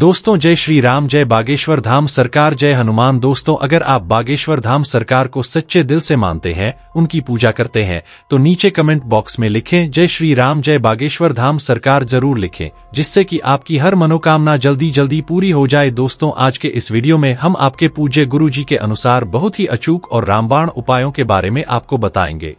दोस्तों जय श्री राम जय बागेश्वर धाम सरकार जय हनुमान दोस्तों अगर आप बागेश्वर धाम सरकार को सच्चे दिल से मानते हैं उनकी पूजा करते हैं तो नीचे कमेंट बॉक्स में लिखें जय श्री राम जय बागेश्वर धाम सरकार जरूर लिखें जिससे कि आपकी हर मनोकामना जल्दी जल्दी पूरी हो जाए दोस्तों आज के इस वीडियो में हम आपके पूज्य गुरु जी के अनुसार बहुत ही अचूक और रामबाण उपायों के बारे में आपको बताएंगे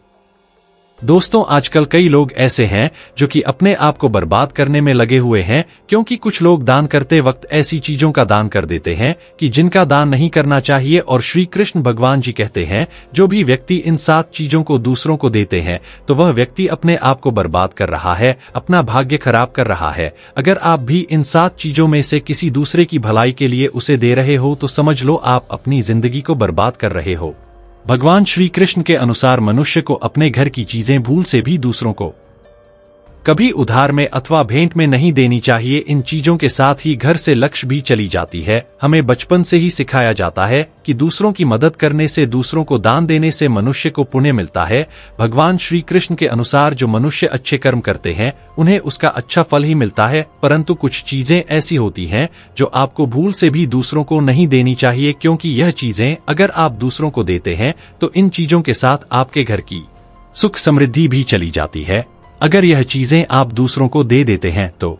दोस्तों आजकल कई लोग ऐसे हैं जो कि अपने आप को बर्बाद करने में लगे हुए हैं क्योंकि कुछ लोग दान करते वक्त ऐसी चीजों का दान कर देते हैं कि जिनका दान नहीं करना चाहिए और श्री कृष्ण भगवान जी कहते हैं जो भी व्यक्ति इन सात चीजों को दूसरों को देते हैं तो वह व्यक्ति अपने आप को बर्बाद कर रहा है अपना भाग्य खराब कर रहा है अगर आप भी इन सात चीजों में से किसी दूसरे की भलाई के लिए उसे दे रहे हो तो समझ लो आप अपनी जिंदगी को बर्बाद कर रहे हो भगवान श्री कृष्ण के अनुसार मनुष्य को अपने घर की चीजें भूल से भी दूसरों को कभी उधार में अथवा भेंट में नहीं देनी चाहिए इन चीजों के साथ ही घर से लक्ष्य भी चली जाती है हमें बचपन से ही सिखाया जाता है कि दूसरों की मदद करने से दूसरों को दान देने से मनुष्य को पुण्य मिलता है भगवान श्री कृष्ण के अनुसार जो मनुष्य अच्छे कर्म करते हैं उन्हें उसका अच्छा फल ही मिलता है परंतु कुछ चीजें ऐसी होती है जो आपको भूल से भी दूसरों को नहीं देनी चाहिए क्योंकि यह चीजें अगर आप दूसरों को देते हैं तो इन चीजों के साथ आपके घर की सुख समृद्धि भी चली जाती है अगर यह चीजें आप दूसरों को दे देते हैं तो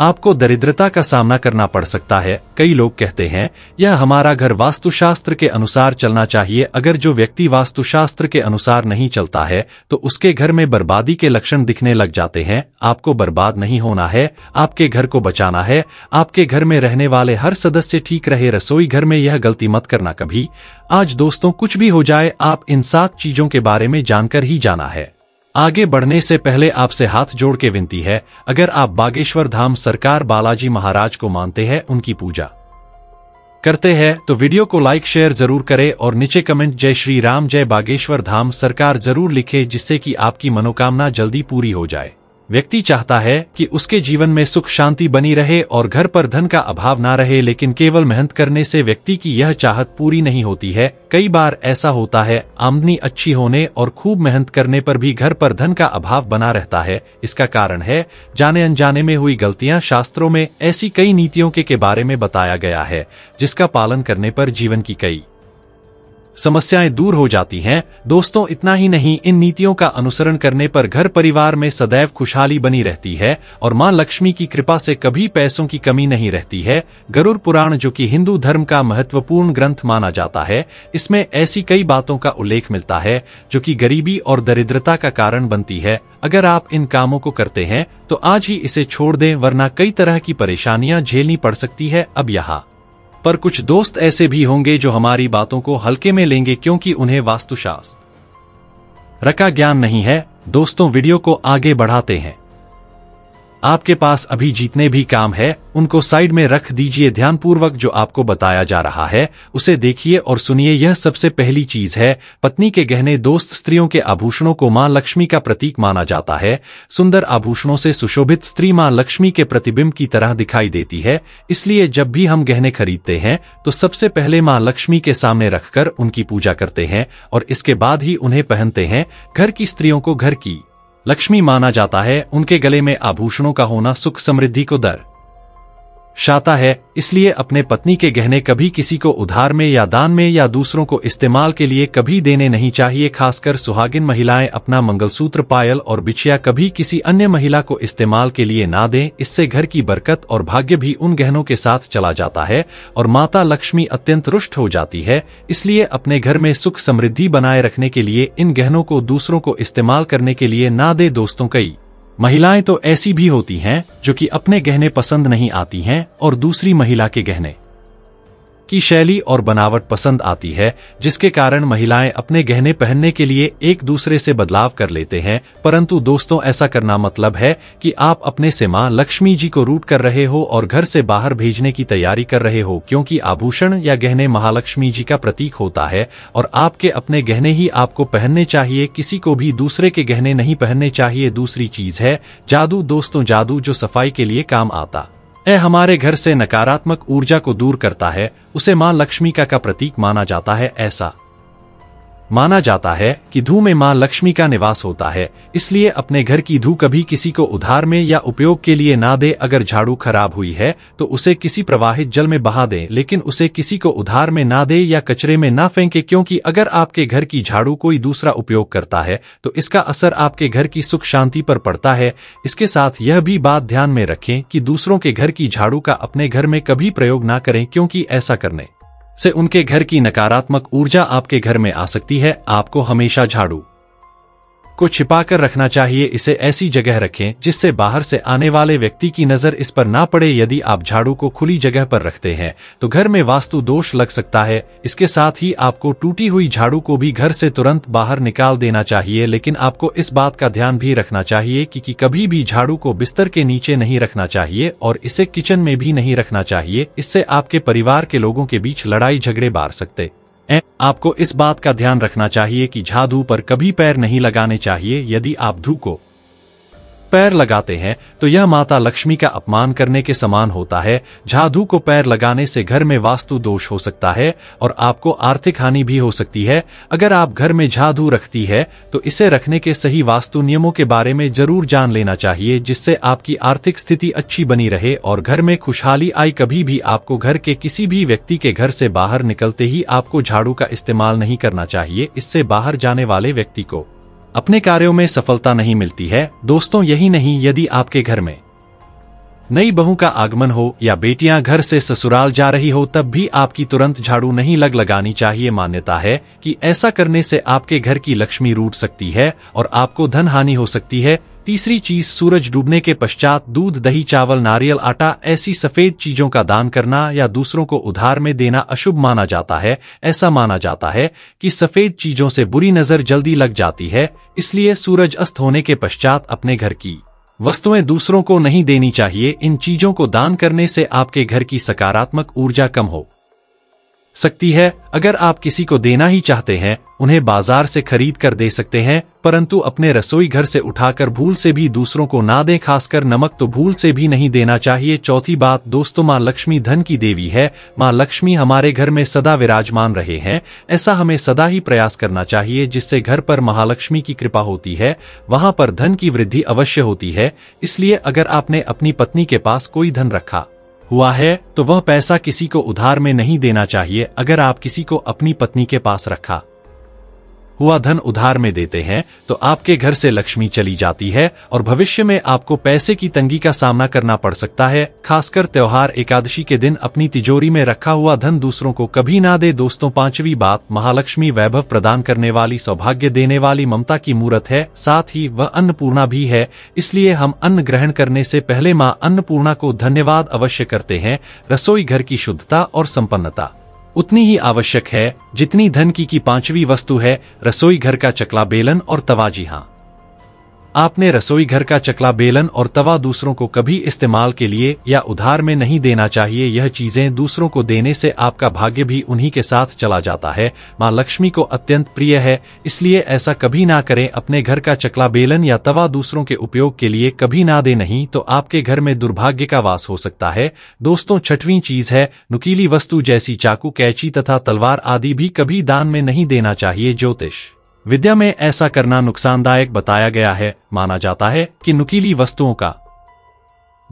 आपको दरिद्रता का सामना करना पड़ सकता है कई लोग कहते हैं यह हमारा घर वास्तुशास्त्र के अनुसार चलना चाहिए अगर जो व्यक्ति वास्तुशास्त्र के अनुसार नहीं चलता है तो उसके घर में बर्बादी के लक्षण दिखने लग जाते हैं आपको बर्बाद नहीं होना है आपके घर को बचाना है आपके घर में रहने वाले हर सदस्य ठीक रहे रसोई घर में यह गलती मत करना कभी आज दोस्तों कुछ भी हो जाए आप इन सात चीजों के बारे में जानकर ही जाना है आगे बढ़ने से पहले आपसे हाथ जोड़ के विनती है अगर आप बागेश्वर धाम सरकार बालाजी महाराज को मानते हैं उनकी पूजा करते हैं तो वीडियो को लाइक शेयर जरूर करें और नीचे कमेंट जय श्री राम जय बागेश्वर धाम सरकार जरूर लिखें जिससे कि आपकी मनोकामना जल्दी पूरी हो जाए व्यक्ति चाहता है कि उसके जीवन में सुख शांति बनी रहे और घर पर धन का अभाव ना रहे लेकिन केवल मेहनत करने से व्यक्ति की यह चाहत पूरी नहीं होती है कई बार ऐसा होता है आमदनी अच्छी होने और खूब मेहनत करने पर भी घर पर धन का अभाव बना रहता है इसका कारण है जाने अनजाने में हुई गलतियां शास्त्रों में ऐसी कई नीतियों के, के बारे में बताया गया है जिसका पालन करने पर जीवन की कई समस्याएं दूर हो जाती हैं दोस्तों इतना ही नहीं इन नीतियों का अनुसरण करने पर घर परिवार में सदैव खुशहाली बनी रहती है और माँ लक्ष्मी की कृपा से कभी पैसों की कमी नहीं रहती है गरुड़ पुराण जो कि हिंदू धर्म का महत्वपूर्ण ग्रंथ माना जाता है इसमें ऐसी कई बातों का उल्लेख मिलता है जो कि गरीबी और दरिद्रता का कारण बनती है अगर आप इन कामों को करते हैं तो आज ही इसे छोड़ दे वरना कई तरह की परेशानियाँ झेलनी पड़ सकती है अब यहाँ पर कुछ दोस्त ऐसे भी होंगे जो हमारी बातों को हल्के में लेंगे क्योंकि उन्हें वास्तुशास्त्र रका ज्ञान नहीं है दोस्तों वीडियो को आगे बढ़ाते हैं आपके पास अभी जीतने भी काम है उनको साइड में रख दीजिए ध्यानपूर्वक जो आपको बताया जा रहा है उसे देखिए और सुनिए यह सबसे पहली चीज है पत्नी के गहने दोस्त स्त्रियों के आभूषणों को मां लक्ष्मी का प्रतीक माना जाता है सुंदर आभूषणों से सुशोभित स्त्री मां लक्ष्मी के प्रतिबिंब की तरह दिखाई देती है इसलिए जब भी हम गहने खरीदते हैं तो सबसे पहले माँ लक्ष्मी के सामने रखकर उनकी पूजा करते हैं और इसके बाद ही उन्हें पहनते हैं घर की स्त्रियों को घर की लक्ष्मी माना जाता है उनके गले में आभूषणों का होना सुख समृद्धि को दर शाता है इसलिए अपने पत्नी के गहने कभी किसी को उधार में या दान में या दूसरों को इस्तेमाल के लिए कभी देने नहीं चाहिए खासकर सुहागिन महिलाएं अपना मंगलसूत्र पायल और बिछिया कभी किसी अन्य महिला को इस्तेमाल के लिए ना दें इससे घर की बरकत और भाग्य भी उन गहनों के साथ चला जाता है और माता लक्ष्मी अत्यंत रुष्ट हो जाती है इसलिए अपने घर में सुख समृद्धि बनाए रखने के लिए इन गहनों को दूसरों को इस्तेमाल करने के लिए ना दे दोस्तों कई महिलाएं तो ऐसी भी होती हैं जो कि अपने गहने पसंद नहीं आती हैं और दूसरी महिला के गहने की शैली और बनावट पसंद आती है जिसके कारण महिलाएं अपने गहने पहनने के लिए एक दूसरे से बदलाव कर लेते हैं परंतु दोस्तों ऐसा करना मतलब है कि आप अपने से माँ लक्ष्मी जी को रूट कर रहे हो और घर से बाहर भेजने की तैयारी कर रहे हो क्योंकि आभूषण या गहने महालक्ष्मी जी का प्रतीक होता है और आपके अपने गहने ही आपको पहनने चाहिए किसी को भी दूसरे के गहने नहीं पहनने चाहिए दूसरी चीज है जादू दोस्तों जादू जो सफाई के लिए काम आता ए हमारे घर से नकारात्मक ऊर्जा को दूर करता है उसे माँ लक्ष्मी का का प्रतीक माना जाता है ऐसा माना जाता है कि धू में माँ लक्ष्मी का निवास होता है इसलिए अपने घर की धू कभी किसी को उधार में या उपयोग के लिए ना दे अगर झाड़ू खराब हुई है तो उसे किसी प्रवाहित जल में बहा दे लेकिन उसे किसी को उधार में ना दे या कचरे में ना फेंके क्योंकि अगर आपके घर की झाड़ू कोई दूसरा उपयोग करता है तो इसका असर आपके घर की सुख शांति पर पड़ता है इसके साथ यह भी बात ध्यान में रखें कि दूसरों के घर की झाड़ू का अपने घर में कभी प्रयोग ना करें क्योंकि ऐसा करने से उनके घर की नकारात्मक ऊर्जा आपके घर में आ सकती है आपको हमेशा झाड़ू को छिपाकर रखना चाहिए इसे ऐसी जगह रखें जिससे बाहर से आने वाले व्यक्ति की नज़र इस पर ना पड़े यदि आप झाड़ू को खुली जगह पर रखते हैं तो घर में वास्तु दोष लग सकता है इसके साथ ही आपको टूटी हुई झाड़ू को भी घर से तुरंत बाहर निकाल देना चाहिए लेकिन आपको इस बात का ध्यान भी रखना चाहिए कि, कि कभी भी झाड़ू को बिस्तर के नीचे नहीं रखना चाहिए और इसे किचन में भी नहीं रखना चाहिए इससे आपके परिवार के लोगों के बीच लड़ाई झगड़े बार सकते आपको इस बात का ध्यान रखना चाहिए कि झाड़ू पर कभी पैर नहीं लगाने चाहिए यदि आप धू को पैर लगाते हैं तो यह माता लक्ष्मी का अपमान करने के समान होता है झादू को पैर लगाने से घर में वास्तु दोष हो सकता है और आपको आर्थिक हानि भी हो सकती है अगर आप घर में झादू रखती है तो इसे रखने के सही वास्तु नियमों के बारे में जरूर जान लेना चाहिए जिससे आपकी आर्थिक स्थिति अच्छी बनी रहे और घर में खुशहाली आई कभी भी आपको घर के किसी भी व्यक्ति के घर से बाहर निकलते ही आपको झाड़ू का इस्तेमाल नहीं करना चाहिए इससे बाहर जाने वाले व्यक्ति को अपने कार्यों में सफलता नहीं मिलती है दोस्तों यही नहीं यदि आपके घर में नई बहू का आगमन हो या बेटियां घर से ससुराल जा रही हो तब भी आपकी तुरंत झाड़ू नहीं लग लगानी चाहिए मान्यता है कि ऐसा करने से आपके घर की लक्ष्मी रूट सकती है और आपको धन हानि हो सकती है तीसरी चीज सूरज डूबने के पश्चात दूध दही चावल नारियल आटा ऐसी सफेद चीजों का दान करना या दूसरों को उधार में देना अशुभ माना जाता है ऐसा माना जाता है कि सफेद चीजों से बुरी नजर जल्दी लग जाती है इसलिए सूरज अस्त होने के पश्चात अपने घर की वस्तुएं दूसरों को नहीं देनी चाहिए इन चीजों को दान करने से आपके घर की सकारात्मक ऊर्जा कम हो सकती है अगर आप किसी को देना ही चाहते हैं उन्हें बाजार से खरीद कर दे सकते हैं परंतु अपने रसोई घर से उठाकर भूल से भी दूसरों को ना दें खासकर नमक तो भूल से भी नहीं देना चाहिए चौथी बात दोस्तों माँ लक्ष्मी धन की देवी है माँ लक्ष्मी हमारे घर में सदा विराजमान रहे हैं ऐसा हमें सदा ही प्रयास करना चाहिए जिससे घर पर महालक्ष्मी की कृपा होती है वहाँ पर धन की वृद्धि अवश्य होती है इसलिए अगर आपने अपनी पत्नी के पास कोई धन रखा हुआ है तो वह पैसा किसी को उधार में नहीं देना चाहिए अगर आप किसी को अपनी पत्नी के पास रखा हुआ धन उधार में देते हैं तो आपके घर से लक्ष्मी चली जाती है और भविष्य में आपको पैसे की तंगी का सामना करना पड़ सकता है खासकर त्योहार एकादशी के दिन अपनी तिजोरी में रखा हुआ धन दूसरों को कभी ना दे दोस्तों पांचवी बात महालक्ष्मी वैभव प्रदान करने वाली सौभाग्य देने वाली ममता की मूर्त है साथ ही वह अन्नपूर्णा भी है इसलिए हम अन्न ग्रहण करने ऐसी पहले माँ अन्नपूर्णा को धन्यवाद अवश्य करते हैं रसोई घर की शुद्धता और सम्पन्नता उतनी ही आवश्यक है जितनी धन की की पांचवी वस्तु है रसोई घर का चकला बेलन और तवाजी हाँ आपने रसोई घर का चकला बेलन और तवा दूसरों को कभी इस्तेमाल के लिए या उधार में नहीं देना चाहिए यह चीजें दूसरों को देने से आपका भाग्य भी उन्हीं के साथ चला जाता है माँ लक्ष्मी को अत्यंत प्रिय है इसलिए ऐसा कभी ना करें अपने घर का चकला बेलन या तवा दूसरों के उपयोग के लिए कभी ना दे नहीं तो आपके घर में दुर्भाग्य का वास हो सकता है दोस्तों छठवीं चीज है नुकीली वस्तु जैसी चाकू कैची तथा तलवार आदि भी कभी दान में नहीं देना चाहिए ज्योतिष विद्या में ऐसा करना नुकसानदायक बताया गया है माना जाता है कि नुकीली वस्तुओं का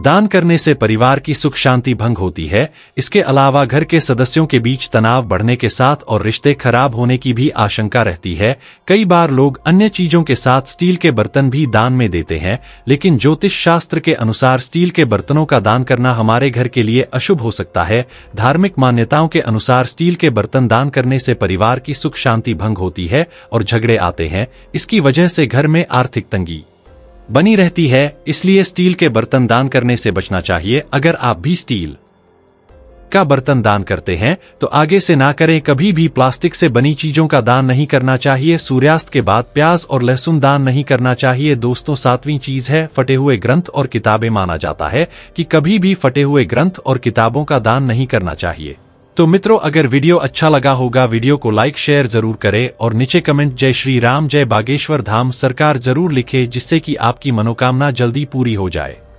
दान करने से परिवार की सुख शांति भंग होती है इसके अलावा घर के सदस्यों के बीच तनाव बढ़ने के साथ और रिश्ते खराब होने की भी आशंका रहती है कई बार लोग अन्य चीजों के साथ स्टील के बर्तन भी दान में देते हैं लेकिन ज्योतिष शास्त्र के अनुसार स्टील के बर्तनों का दान करना हमारे घर के लिए अशुभ हो सकता है धार्मिक मान्यताओं के अनुसार स्टील के बर्तन दान करने से परिवार की सुख शांति भंग होती है और झगड़े आते हैं इसकी वजह से घर में आर्थिक तंगी बनी रहती है इसलिए स्टील के बर्तन दान करने से बचना चाहिए अगर आप भी स्टील का बर्तन दान करते हैं तो आगे से ना करें कभी भी प्लास्टिक से बनी चीजों का दान नहीं करना चाहिए सूर्यास्त के बाद प्याज और लहसुन दान नहीं करना चाहिए दोस्तों सातवीं चीज है फटे हुए ग्रंथ और किताबें माना जाता है कि कभी भी फटे हुए ग्रंथ और किताबों का दान नहीं करना चाहिए तो मित्रों अगर वीडियो अच्छा लगा होगा वीडियो को लाइक शेयर जरूर करें और नीचे कमेंट जय श्री राम जय बागेश्वर धाम सरकार जरूर लिखे जिससे कि आपकी मनोकामना जल्दी पूरी हो जाए